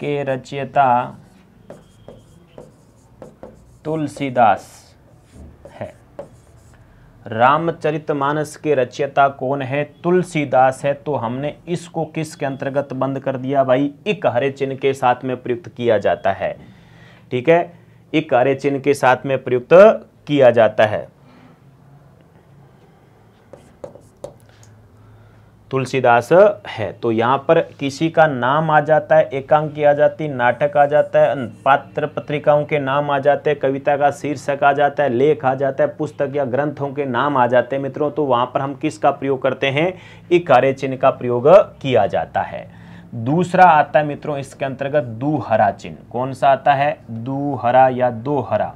के रचयिता तुलसीदास है रामचरितमानस के रचयिता कौन है तुलसीदास है तो हमने इसको किस के अंतर्गत बंद कर दिया भाई इक हरे चिन्ह के साथ में प्रयुक्त किया जाता है ठीक है इक हरे चिन्ह के साथ में प्रयुक्त किया जाता है तुलसीदास है तो यहाँ पर किसी का नाम आ जाता है एकांकी आ जाती नाटक आ जाता है पात्र पत्रिकाओं के नाम आ जाते हैं कविता का शीर्षक आ जाता है लेख आ जाता है पुस्तक या ग्रंथों के नाम आ जाते हैं मित्रों तो वहाँ पर हम किसका प्रयोग करते हैं इकारे चिन्ह का प्रयोग किया जाता है दूसरा आता है मित्रों इसके अंतर्गत दूहरा चिन्ह कौन सा आता है दूहरा या दोहरा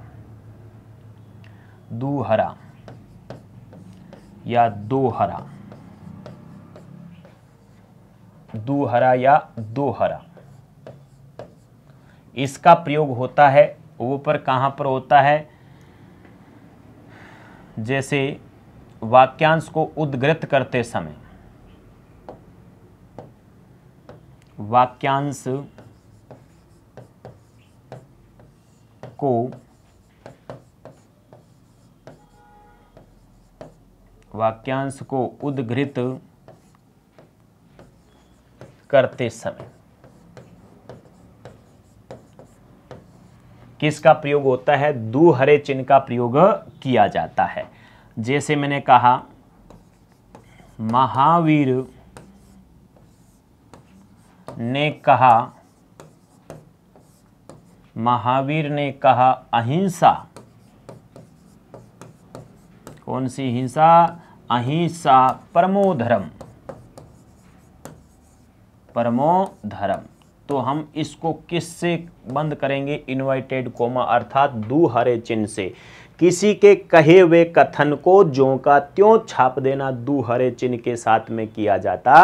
दूहरा या दोहरा हरा या दोहरा इसका प्रयोग होता है वो पर कहाँ पर होता है जैसे वाक्यांश को उद्गृत करते समय वाक्यांश को वाक्यांश को उद्गृत करते समय किसका प्रयोग होता है दू हरे चिन्ह का प्रयोग किया जाता है जैसे मैंने कहा महावीर ने कहा महावीर ने कहा अहिंसा कौन सी हिंसा अहिंसा परमो धर्म परमो धर्म तो हम इसको किस से बंद करेंगे इन्वाइटेड कोमा अर्थात दू हरे चिन्ह से किसी के कहे हुए कथन को जो का त्यों छाप देना दू हरे चिन्ह के साथ में किया जाता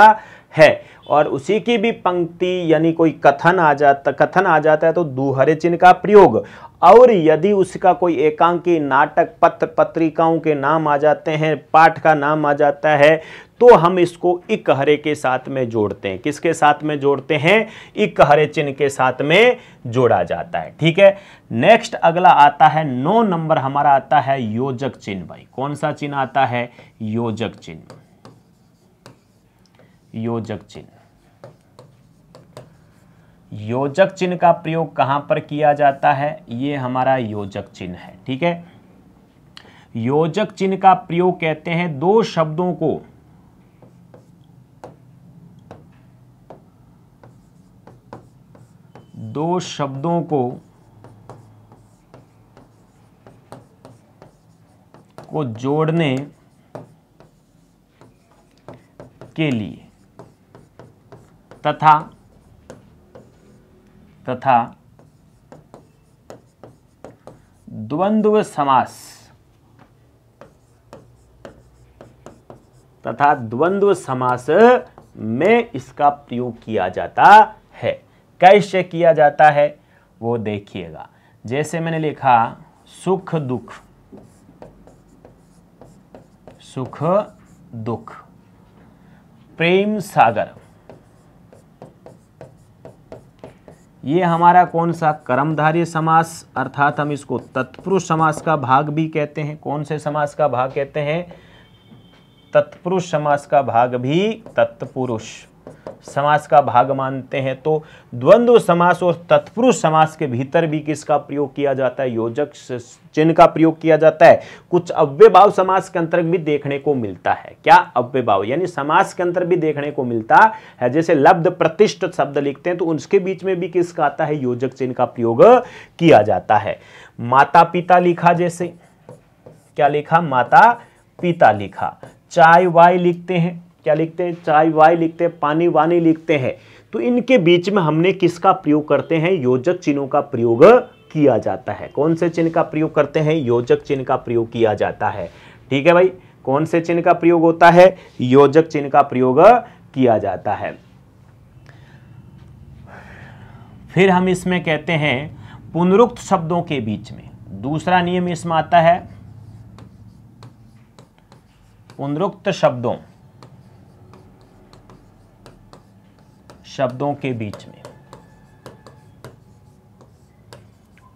है और उसी की भी पंक्ति यानी कोई कथन आ जाता कथन आ जाता है तो हरे चिन्ह का प्रयोग और यदि उसका कोई एकांकी नाटक पत्र पत्रिकाओं के नाम आ जाते हैं पाठ का नाम आ जाता है तो हम इसको इकहरे के साथ में जोड़ते हैं किसके साथ में जोड़ते हैं इकहरे चिन्ह के साथ में जोड़ा जाता है ठीक है नेक्स्ट अगला आता है नौ नंबर हमारा आता है योजक चिन्ह भाई कौन सा चिन्ह आता है योजक चिन्ह योजक चिन्ह योजक चिन्ह का प्रयोग कहां पर किया जाता है यह हमारा योजक चिन्ह है ठीक है योजक चिन्ह का प्रयोग कहते हैं दो शब्दों को दो शब्दों को को जोड़ने के लिए तथा तथा द्वंद्व समास तथा द्वंद्व समास में इसका प्रयोग किया जाता कैसे किया जाता है वो देखिएगा जैसे मैंने लिखा सुख दुख सुख दुख प्रेम सागर ये हमारा कौन सा कर्मधारी समास अर्थात हम इसको तत्पुरुष समास का भाग भी कहते हैं कौन से समास का भाग कहते हैं तत्पुरुष समास का भाग भी तत्पुरुष समास का भाग मानते हैं तो द्वंद्व समास और तत्पुरुष समास के भीतर भी किसका प्रयोग किया जाता है योजक चिन्ह का प्रयोग किया जाता है कुछ अव्यभाव समास के अंतर भी देखने को मिलता है क्या अव्यभाव यानी समास के अंतर भी देखने को मिलता है जैसे लब्ध प्रतिष्ठित शब्द लिखते हैं तो उसके बीच में भी किसका आता है योजक चिन्ह का प्रयोग किया जाता है माता पिता लिखा जैसे क्या लिखा माता पिता लिखा चाय वाय लिखते हैं क्या लिखते हैं चाय वाय लिखते हैं पानी वानी लिखते हैं तो इनके बीच में हमने किसका प्रयोग करते हैं योजक चिन्हों का प्रयोग किया जाता है कौन से चिन्ह का प्रयोग करते हैं योजक चिन्ह का प्रयोग किया जाता है ठीक है भाई कौन से चिन्ह का प्रयोग होता है योजक चिन्ह का प्रयोग किया जाता है फिर हम इसमें कहते हैं पुनरुक्त शब्दों के बीच में दूसरा नियम इसमें आता है पुनरुक्त शब्दों शब्दों के बीच में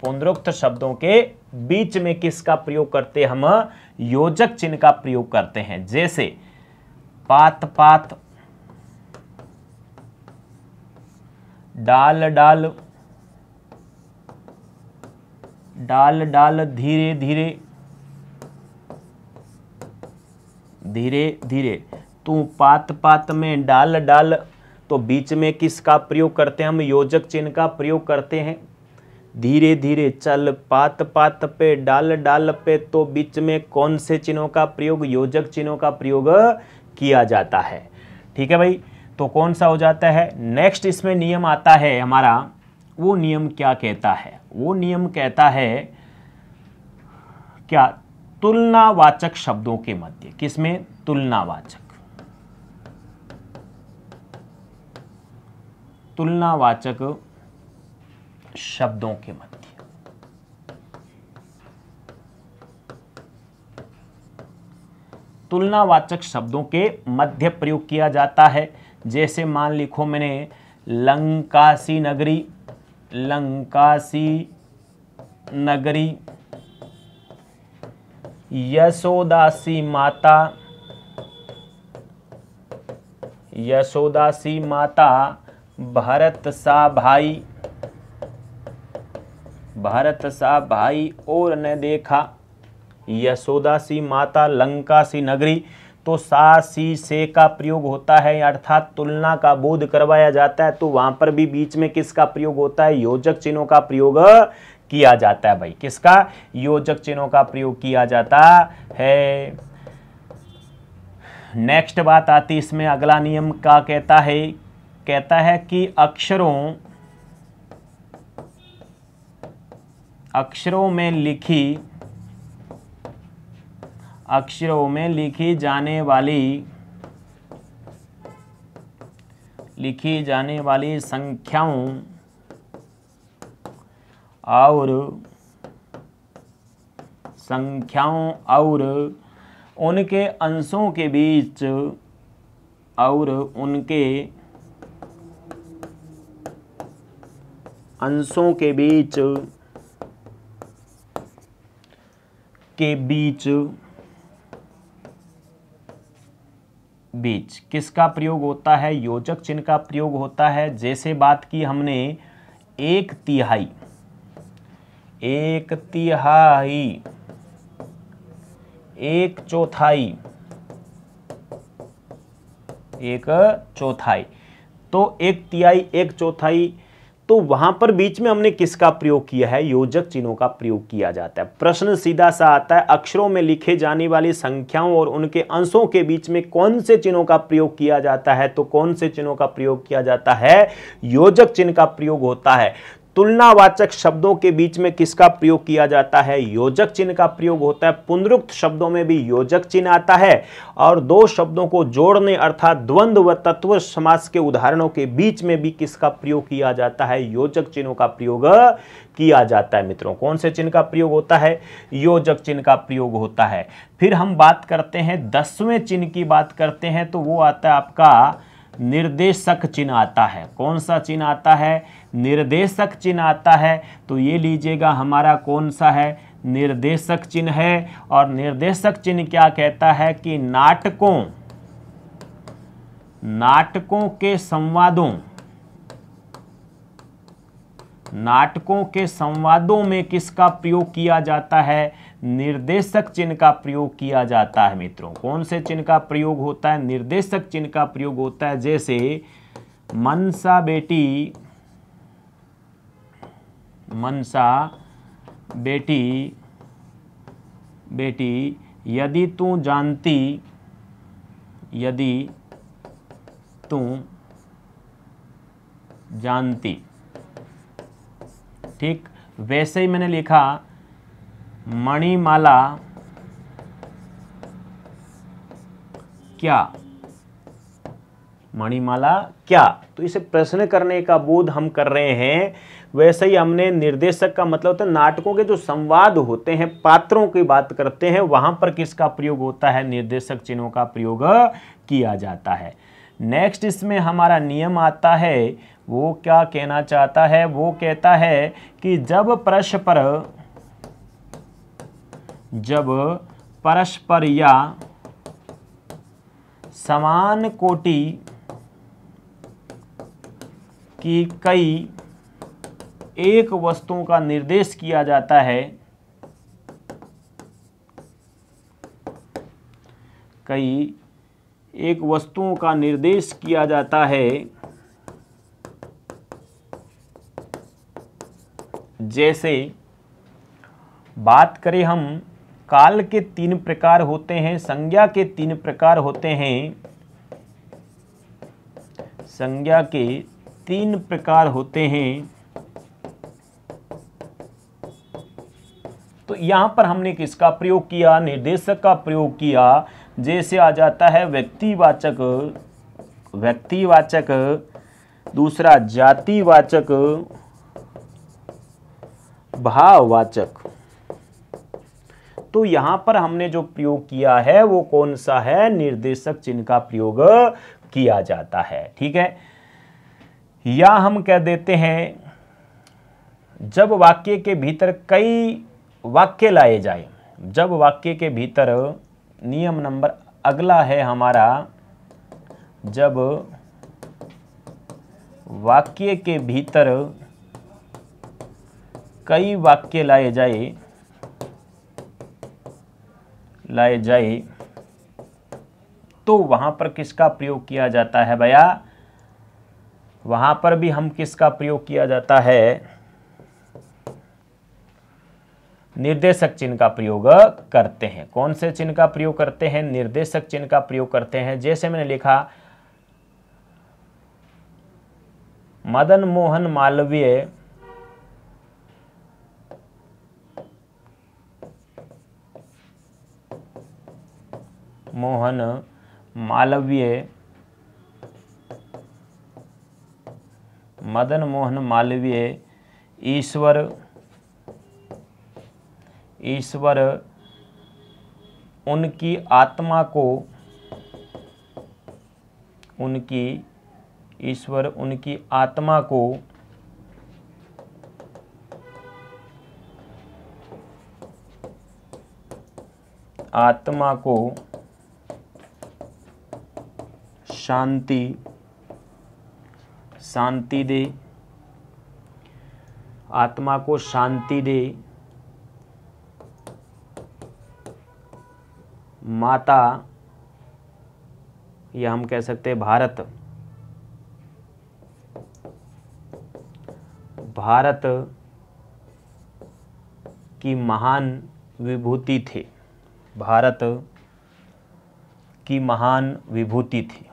पुनरुक्त शब्दों के बीच में किसका प्रयोग करते हम योजक चिन्ह का प्रयोग करते हैं जैसे पात पात डाल डाल डाल डाल धीरे धीरे धीरे धीरे तू पात पात में डाल डाल तो बीच में किसका प्रयोग करते हैं हम योजक चिन्ह का प्रयोग करते हैं धीरे धीरे चल पात पात पे डाल डाल पे तो बीच में कौन से चिन्हों का प्रयोग योजक चिन्हों का प्रयोग किया जाता है ठीक है भाई तो कौन सा हो जाता है नेक्स्ट इसमें नियम आता है हमारा वो नियम क्या कहता है वो नियम कहता है क्या तुलनावाचक शब्दों के मध्य किसमें तुलनावाचक तुलनावाचक शब्दों के मध्य तुलनावाचक शब्दों के मध्य प्रयोग किया जाता है जैसे मान लिखो मैंने लंकासी नगरी लंकासी नगरी यशोदासी माता यशोदासी माता भारत सा भाई भारत सा भाई और न देखा यशोदा सी माता लंका सी नगरी तो सा सी से का प्रयोग होता है अर्थात तुलना का बोध करवाया जाता है तो वहां पर भी बीच में किसका प्रयोग होता है योजक चिन्हों का प्रयोग किया जाता है भाई किसका योजक चिन्हों का प्रयोग किया जाता है नेक्स्ट बात आती इसमें अगला नियम का कहता है कहता है कि अक्षरों अक्षरों में लिखी अक्षरों में लिखी जाने वाली लिखी जाने वाली संख्याओं और संख्याओं और उनके अंशों के बीच और उनके अंशों के बीच के बीच बीच किसका प्रयोग होता है योजक चिन्ह का प्रयोग होता है जैसे बात की हमने एक तिहाई एक तिहाई एक चौथाई एक चौथाई तो एक तिहाई एक चौथाई तो वहां पर बीच में हमने किसका प्रयोग किया है योजक चिन्हों का प्रयोग किया जाता है प्रश्न सीधा सा आता है अक्षरों में लिखे जाने वाली संख्याओं और उनके अंशों के बीच में कौन से चिन्हों का प्रयोग किया जाता है तो कौन से चिन्हों का प्रयोग किया जाता है योजक चिन्ह का प्रयोग होता है तुलनावाचक शब्दों के बीच में किसका प्रयोग किया जाता है योजक चिन्ह का प्रयोग होता है पुनरुक्त शब्दों में भी योजक चिन्ह आता है और दो शब्दों को जोड़ने अर्थात द्वंद्व व तत्व समास के उदाहरणों के बीच में भी किसका प्रयोग किया जाता है योजक चिन्हों का प्रयोग किया जाता है मित्रों कौन से चिन्ह का प्रयोग होता है योजक चिन्ह का प्रयोग होता है फिर हम बात करते हैं दसवें चिन्ह की बात करते हैं तो वो आता है आपका निर्देशक चिन्ह आता है कौन सा चिन्ह आता है निर्देशक चिन्ह आता है तो ये लीजिएगा हमारा कौन सा है निर्देशक चिन्ह है और निर्देशक चिन्ह क्या कहता है कि नाटकों नाटकों के संवादों नाटकों के संवादों में किसका प्रयोग किया जाता है निर्देशक चिन्ह का प्रयोग किया जाता है मित्रों कौन से चिन्ह का प्रयोग होता है निर्देशक चिन्ह का प्रयोग होता है जैसे मनसा बेटी मनसा बेटी बेटी यदि तू जानती यदि तू जानती ठीक वैसे ही मैंने लिखा मणिमाला क्या मणिमाला क्या तो इसे प्रश्न करने का बोध हम कर रहे हैं वैसे ही हमने निर्देशक का मतलब होता है नाटकों के जो संवाद होते हैं पात्रों की बात करते हैं वहां पर किसका प्रयोग होता है निर्देशक चिन्हों का प्रयोग किया जाता है नेक्स्ट इसमें हमारा नियम आता है वो क्या कहना चाहता है वो कहता है कि जब प्रश्न पर जब परस्पर या समान कोटि की कई एक वस्तुओं का निर्देश किया जाता है कई एक वस्तुओं का निर्देश किया जाता है जैसे बात करें हम काल के तीन प्रकार होते हैं संज्ञा के तीन प्रकार होते हैं संज्ञा के तीन प्रकार होते हैं तो यहां पर हमने किसका प्रयोग किया निर्देशक का प्रयोग किया जैसे आ जाता है व्यक्तिवाचक व्यक्तिवाचक दूसरा जातिवाचक भाववाचक तो यहां पर हमने जो प्रयोग किया है वो कौन सा है निर्देशक चिन्ह का प्रयोग किया जाता है ठीक है या हम कह देते हैं जब वाक्य के भीतर कई वाक्य लाए जाए जब वाक्य के भीतर नियम नंबर अगला है हमारा जब वाक्य के भीतर कई वाक्य लाए जाए लाए जाए तो वहां पर किसका प्रयोग किया जाता है भैया वहां पर भी हम किसका प्रयोग किया जाता है निर्देशक चिन्ह का प्रयोग करते हैं कौन से चिन्ह का प्रयोग करते हैं निर्देशक चिन्ह का प्रयोग करते हैं जैसे मैंने लिखा मदन मोहन मालवीय मोहन मालवीय मदन मोहन मालवीय ईश्वर ईश्वर उनकी आत्मा को उनकी ईश्वर उनकी आत्मा को आत्मा को शांति शांति दे आत्मा को शांति दे माता या हम कह सकते हैं भारत भारत की महान विभूति थे भारत की महान विभूति थी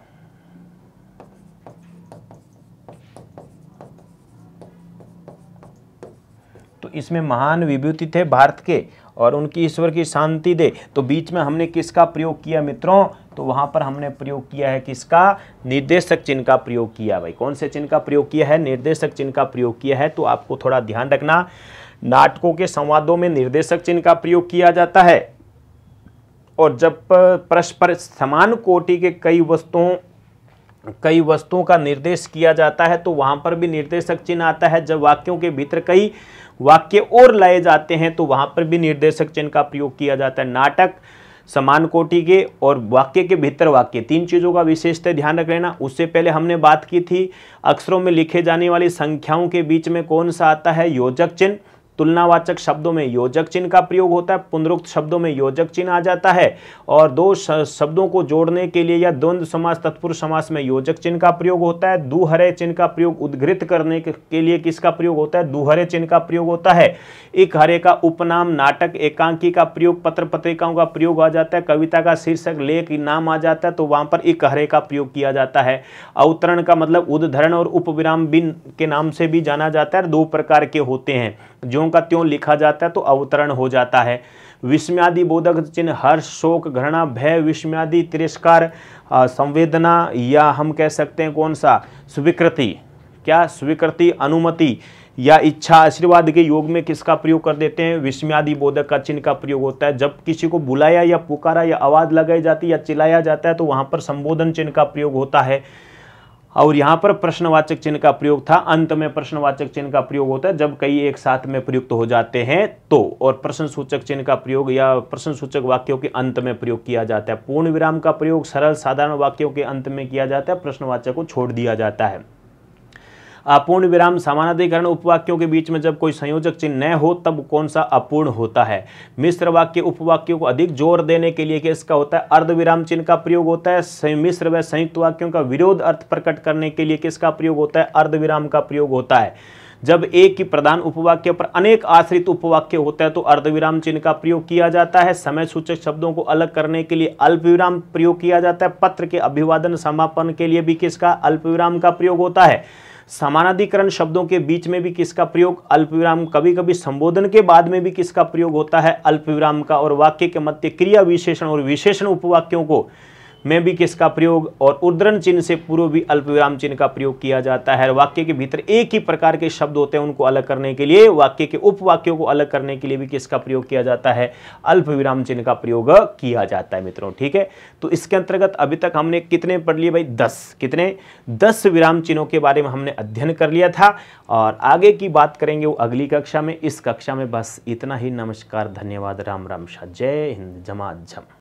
इसमें महान विभूति थे भारत के और उनकी ईश्वर की शांति दे तो बीच में हमने किसका प्रयोग किया मित्रों तो वहाँ पर हमने प्रयोग किया है किसका निर्देशक चिन्ह का प्रयोग किया भाई कौन से चिन्ह का प्रयोग किया है निर्देशक चिन्ह का प्रयोग किया है तो आपको थोड़ा ध्यान रखना नाटकों के संवादों में निर्देशक चिन्ह का प्रयोग किया जाता है और जब परस्पर समान कोटि के कई वस्तुओं कई वस्तुओं का निर्देश किया जाता है तो वहां पर भी निर्देशक चिन्ह आता है जब वाक्यों के भीतर कई वाक्य और लाए जाते हैं तो वहाँ पर भी निर्देशक चिन्ह का प्रयोग किया जाता है नाटक समान कोटि के और वाक्य के भीतर वाक्य तीन चीज़ों का विशेषतः ध्यान रख लेना उससे पहले हमने बात की थी अक्षरों में लिखे जाने वाली संख्याओं के बीच में कौन सा आता है योजक चिन्ह तुलनावाचक शब्दों में योजक चिन्ह का प्रयोग होता है पुनरुक्त शब्दों में योजक चिन्ह आ जाता है और दो शब्दों को जोड़ने के लिए या द्वंद्व समास तत्पुरुष समास में योजक चिन्ह का प्रयोग होता है दुहरे चिन्ह का प्रयोग उद्घृत करने के लिए किसका प्रयोग होता है दुहरे चिन्ह का प्रयोग होता है एक हरे का उपनाम नाटक एकांकी का प्रयोग पत्र पत्रिकाओं का प्रयोग आ जाता है कविता का शीर्षक लेख नाम आ जाता है तो वहां पर एक हरे का प्रयोग किया जाता है अवतरण का मतलब उद्धरण और उपविराम बिन के नाम से भी जाना जाता है दो प्रकार के होते हैं जो त्यों का त्यों लिखा जाता है तो अवतरण हो जाता है विस्म्यादि बोधक चिन्ह हर्ष शोक घृणा भय विस्म्यादि तिरस्कार संवेदना या हम कह सकते हैं कौन सा स्वीकृति क्या स्वीकृति अनुमति या इच्छा आशीर्वाद के योग में किसका प्रयोग कर देते हैं विस्म्यादि बोधक का चिन्ह का प्रयोग होता है जब किसी को बुलाया या पुकारा या आवाज़ लगाई जाती या चिल्लाया जाता है तो वहां पर संबोधन चिन्ह का प्रयोग होता है और यहां पर प्रश्नवाचक चिन्ह का प्रयोग था अंत में प्रश्नवाचक चिन्ह का प्रयोग होता है जब कई एक साथ में प्रयुक्त हो जाते हैं तो और प्रश्न सूचक चिन्ह का प्रयोग या प्रश्न सूचक वाक्यों के अंत में प्रयोग किया जाता है पूर्ण विराम का प्रयोग सरल साधारण वाक्यों के अंत में किया जाता है प्रश्नवाचक को छोड़ दिया जाता है अपूर्ण विराम समानाधिकरण उपवाक्यों के बीच में जब कोई संयोजक चिन्ह न हो तब कौन सा अपूर्ण होता है मिश्र वाक्य उपवाक्यों को अधिक जोर देने के लिए किसका होता है अर्धविराम चिन्ह का प्रयोग होता है मिश्र व संयुक्त वाक्यों का विरोध अर्थ प्रकट करने के लिए किसका प्रयोग होता है अर्धविराम का प्रयोग होता है जब एक ही प्रधान उपवाक्य पर अनेक आश्रित उपवाक्य होता है तो अर्धविराम चिन्ह का प्रयोग किया जाता है समय सूचक शब्दों को अलग करने के लिए अल्पविराम प्रयोग किया जाता है पत्र के अभिवादन समापन के लिए भी किसका अल्पविराम का प्रयोग होता है समानाधिकरण शब्दों के बीच में भी किसका प्रयोग अल्प विराम कभी कभी संबोधन के बाद में भी किसका प्रयोग होता है अल्प विराम का और वाक्य के मध्य क्रिया विशेषण और विशेषण उपवाक्यों को में भी किसका प्रयोग और उद्धरण चिन्ह से पूर्व भी अल्पविराम चिन्ह का प्रयोग किया जाता है वाक्य के भीतर एक ही प्रकार के शब्द होते हैं उनको अलग करने के लिए वाक्य के उपवाक्यों को अलग करने के लिए भी किसका प्रयोग किया जाता है विराम चिन्ह का प्रयोग किया जाता है मित्रों ठीक है तो इसके अंतर्गत अभी तक हमने कितने पढ़ लिए भाई दस कितने दस विराम चिन्हों के बारे में हमने अध्ययन कर लिया था और आगे की बात करेंगे वो अगली कक्षा में इस कक्षा में बस इतना ही नमस्कार धन्यवाद राम राम शाह जय हिंद जमा जम